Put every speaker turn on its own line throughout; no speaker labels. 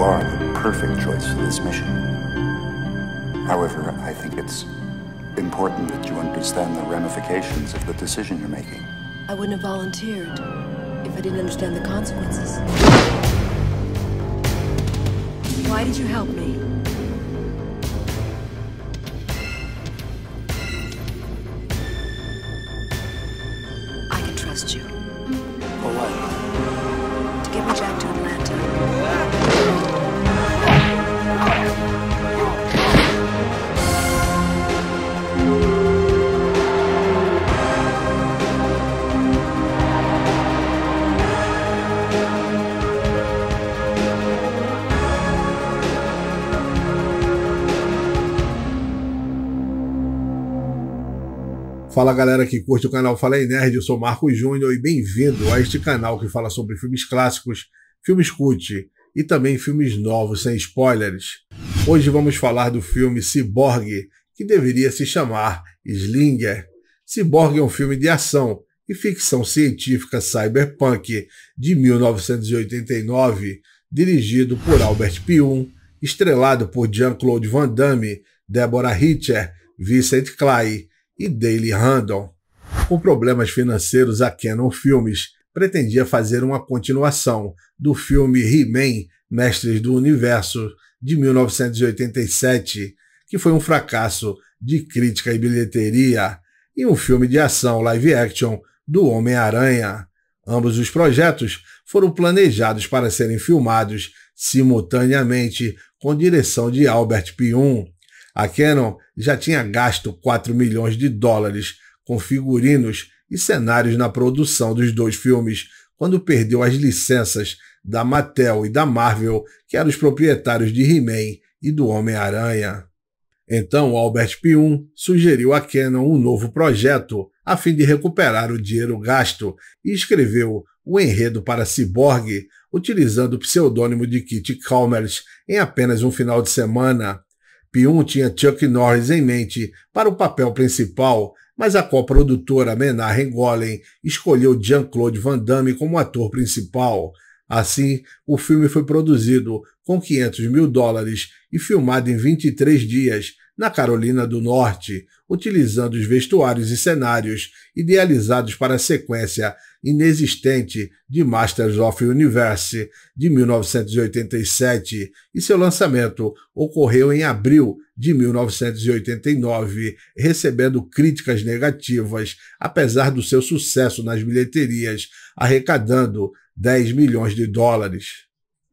You are the perfect choice for this mission. However, I think it's important that you understand the ramifications of the decision you're making. I wouldn't have volunteered if I didn't understand the consequences. Why did you help me? Fala galera que curte o canal Fala aí Nerd, eu sou Marcos Júnior e bem-vindo a este canal que fala sobre filmes clássicos, filmes cult e também filmes novos sem spoilers. Hoje vamos falar do filme Cyborg, que deveria se chamar Slinger. Cyborg é um filme de ação e ficção científica cyberpunk de 1989, dirigido por Albert Pyun, estrelado por Jean-Claude Van Damme, Deborah Hitcher, Vincent Clay, e Daley Randall. Com problemas financeiros, a Canon Filmes pretendia fazer uma continuação do filme He-Man, Mestres do Universo, de 1987, que foi um fracasso de crítica e bilheteria, e um filme de ação live action do Homem-Aranha. Ambos os projetos foram planejados para serem filmados simultaneamente com direção de Albert Pyun. A Canon já tinha gasto 4 milhões de dólares com figurinos e cenários na produção dos dois filmes, quando perdeu as licenças da Mattel e da Marvel, que eram os proprietários de He-Man e do Homem-Aranha. Então, Albert Pium sugeriu à Canon um novo projeto a fim de recuperar o dinheiro gasto e escreveu o enredo para Cyborg, utilizando o pseudônimo de Kit Calmers em apenas um final de semana. Pion tinha Chuck Norris em mente para o papel principal, mas a coprodutora Menar Golem escolheu Jean-Claude Van Damme como ator principal. Assim, o filme foi produzido com 500 mil dólares e filmado em 23 dias, na Carolina do Norte, utilizando os vestuários e cenários idealizados para a sequência inexistente de Masters of Universe de 1987, e seu lançamento ocorreu em abril de 1989, recebendo críticas negativas, apesar do seu sucesso nas bilheterias, arrecadando 10 milhões de dólares.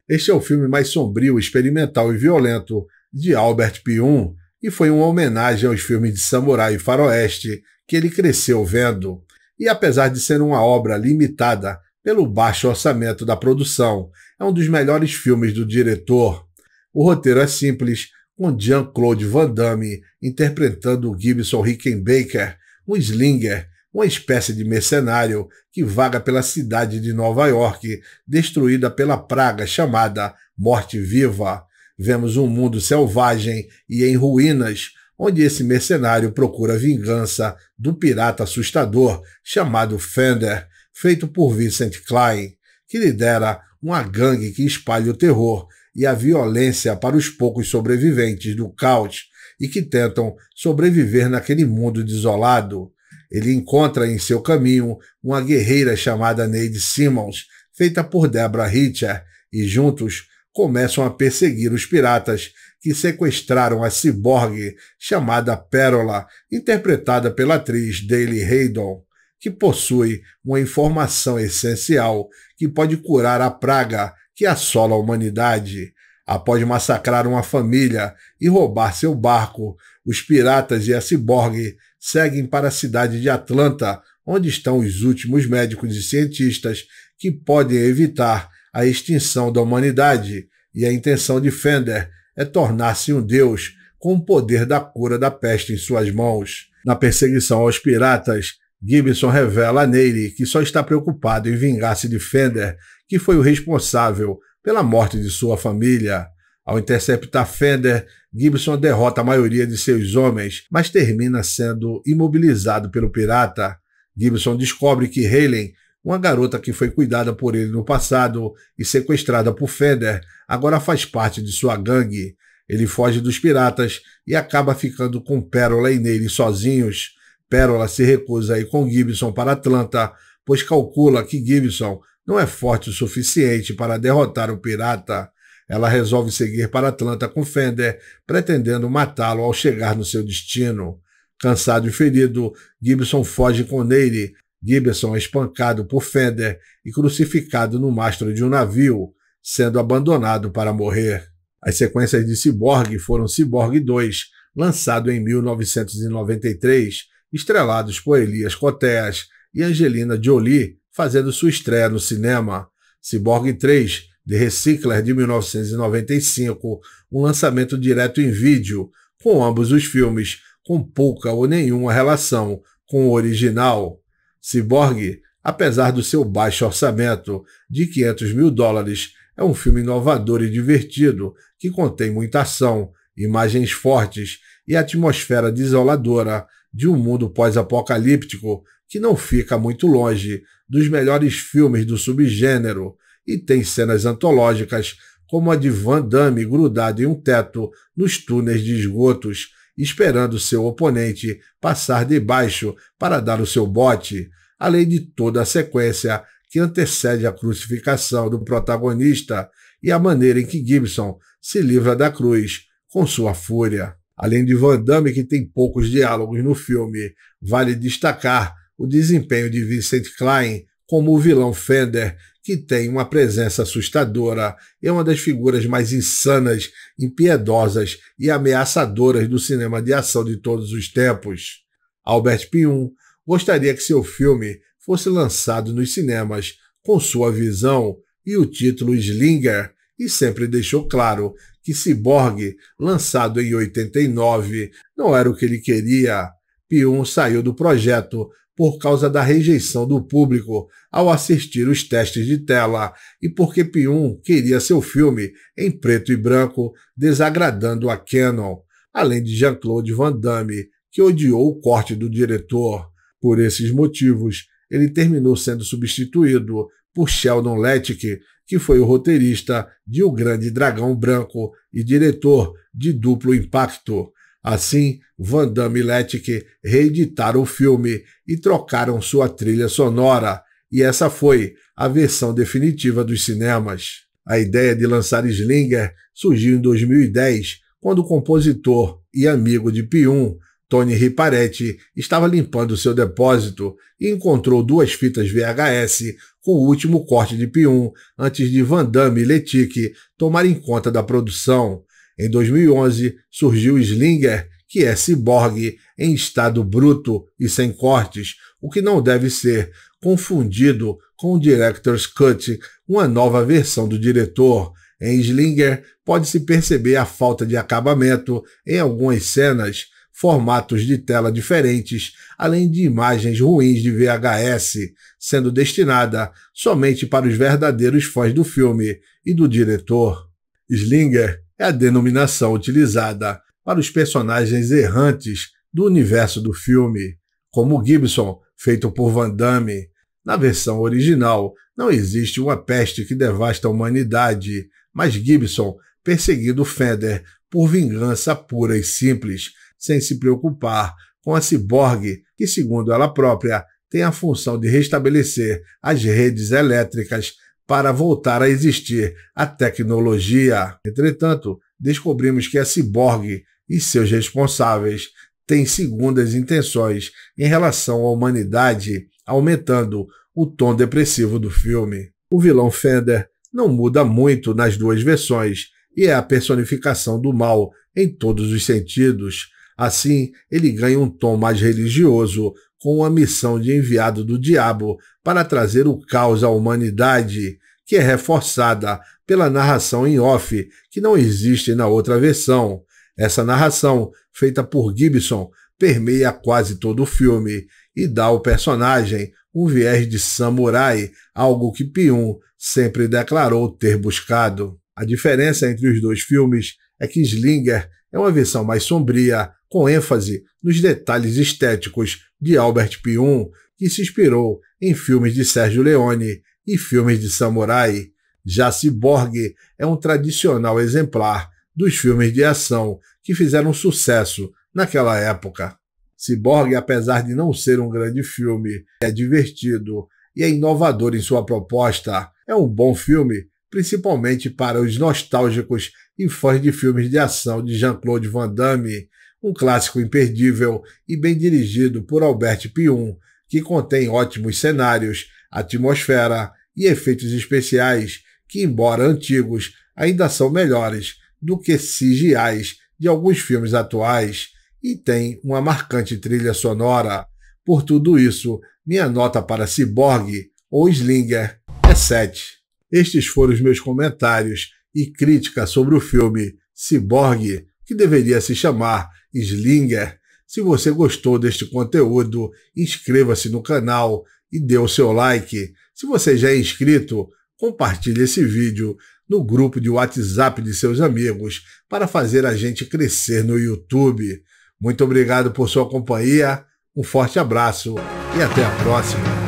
Este é o filme mais sombrio, experimental e violento de Albert Pyun e foi uma homenagem aos filmes de samurai e faroeste que ele cresceu vendo. E apesar de ser uma obra limitada pelo baixo orçamento da produção, é um dos melhores filmes do diretor. O roteiro é simples, com Jean-Claude Van Damme interpretando Gibson Rickenbacker, um slinger, uma espécie de mercenário que vaga pela cidade de Nova York, destruída pela praga chamada Morte Viva. Vemos um mundo selvagem e em ruínas, onde esse mercenário procura vingança do pirata assustador chamado Fender, feito por Vincent Klein, que lidera uma gangue que espalha o terror e a violência para os poucos sobreviventes do caos e que tentam sobreviver naquele mundo desolado. Ele encontra em seu caminho uma guerreira chamada Neide Simmons, feita por Deborah Hitcher, e juntos começam a perseguir os piratas que sequestraram a ciborgue chamada Pérola, interpretada pela atriz Dale Haydon, que possui uma informação essencial que pode curar a praga que assola a humanidade. Após massacrar uma família e roubar seu barco, os piratas e a ciborgue seguem para a cidade de Atlanta, onde estão os últimos médicos e cientistas que podem evitar a extinção da humanidade, e a intenção de Fender é tornar-se um deus com o poder da cura da peste em suas mãos. Na perseguição aos piratas, Gibson revela a Neyri que só está preocupado em vingar-se de Fender, que foi o responsável pela morte de sua família. Ao interceptar Fender, Gibson derrota a maioria de seus homens, mas termina sendo imobilizado pelo pirata. Gibson descobre que Halen uma garota que foi cuidada por ele no passado e sequestrada por Fender agora faz parte de sua gangue. Ele foge dos piratas e acaba ficando com Pérola e Neyri sozinhos. Pérola se recusa a ir com Gibson para Atlanta, pois calcula que Gibson não é forte o suficiente para derrotar o pirata. Ela resolve seguir para Atlanta com Fender, pretendendo matá-lo ao chegar no seu destino. Cansado e ferido, Gibson foge com Neyri, Giberson é espancado por Fender e crucificado no mastro de um navio, sendo abandonado para morrer. As sequências de Cyborg foram Cyborg 2, lançado em 1993, estrelados por Elias Coteas e Angelina Jolie, fazendo sua estreia no cinema. Cyborg 3, The Recycler de 1995, um lançamento direto em vídeo, com ambos os filmes com pouca ou nenhuma relação com o original. Cyborg, apesar do seu baixo orçamento de 500 mil dólares, é um filme inovador e divertido que contém muita ação, imagens fortes e atmosfera desoladora de um mundo pós-apocalíptico que não fica muito longe dos melhores filmes do subgênero e tem cenas antológicas como a de Van Damme grudado em um teto nos túneis de esgotos esperando seu oponente passar de baixo para dar o seu bote, além de toda a sequência que antecede a crucificação do protagonista e a maneira em que Gibson se livra da cruz com sua fúria. Além de Van Damme, que tem poucos diálogos no filme, vale destacar o desempenho de Vincent Klein como o vilão Fender, que tem uma presença assustadora, é uma das figuras mais insanas, impiedosas e ameaçadoras do cinema de ação de todos os tempos. Albert Pyun gostaria que seu filme fosse lançado nos cinemas com sua visão e o título Slinger, e sempre deixou claro que Cyborg, lançado em 89, não era o que ele queria. Pyun saiu do projeto por causa da rejeição do público ao assistir os testes de tela e porque Pyun queria seu filme em preto e branco, desagradando a Canon, além de Jean-Claude Van Damme, que odiou o corte do diretor. Por esses motivos, ele terminou sendo substituído por Sheldon Lettick, que foi o roteirista de O Grande Dragão Branco e diretor de Duplo Impacto, Assim, Van Damme e Letic reeditaram o filme e trocaram sua trilha sonora, e essa foi a versão definitiva dos cinemas. A ideia de lançar Slinger surgiu em 2010, quando o compositor e amigo de Pium, Tony Riparetti, estava limpando seu depósito e encontrou duas fitas VHS com o último corte de Pium antes de Van Damme e Letic tomarem conta da produção. Em 2011, surgiu Slinger, que é ciborgue em estado bruto e sem cortes, o que não deve ser confundido com o Director's Cut, uma nova versão do diretor. Em Slinger, pode-se perceber a falta de acabamento em algumas cenas, formatos de tela diferentes, além de imagens ruins de VHS, sendo destinada somente para os verdadeiros fãs do filme e do diretor. Slinger é a denominação utilizada para os personagens errantes do universo do filme, como Gibson, feito por Van Damme. Na versão original, não existe uma peste que devasta a humanidade, mas Gibson, perseguindo Fender por vingança pura e simples, sem se preocupar com a ciborgue que, segundo ela própria, tem a função de restabelecer as redes elétricas para voltar a existir a tecnologia. Entretanto, descobrimos que a Cyborg e seus responsáveis têm segundas intenções em relação à humanidade, aumentando o tom depressivo do filme. O vilão Fender não muda muito nas duas versões e é a personificação do mal em todos os sentidos. Assim, ele ganha um tom mais religioso, com a missão de enviado do diabo para trazer o caos à humanidade, que é reforçada pela narração em off, que não existe na outra versão. Essa narração, feita por Gibson, permeia quase todo o filme e dá ao personagem um viés de samurai, algo que Pyun sempre declarou ter buscado. A diferença entre os dois filmes é que Slinger é uma versão mais sombria, com ênfase nos detalhes estéticos de Albert Pyun, que se inspirou em filmes de Sérgio Leone e filmes de samurai. Já Cyborg é um tradicional exemplar dos filmes de ação que fizeram sucesso naquela época. Cyborg, apesar de não ser um grande filme, é divertido e é inovador em sua proposta. É um bom filme, principalmente para os nostálgicos e fãs de filmes de ação de Jean-Claude Van Damme, um clássico imperdível e bem dirigido por Albert Pium, que contém ótimos cenários, atmosfera e efeitos especiais que, embora antigos, ainda são melhores do que CGIs de alguns filmes atuais e tem uma marcante trilha sonora. Por tudo isso, minha nota para Cyborg ou Slinger é 7. Estes foram os meus comentários e críticas sobre o filme Cyborg, que deveria se chamar Slinger. Se você gostou deste conteúdo, inscreva-se no canal e dê o seu like. Se você já é inscrito, compartilhe esse vídeo no grupo de WhatsApp de seus amigos para fazer a gente crescer no YouTube. Muito obrigado por sua companhia, um forte abraço e até a próxima.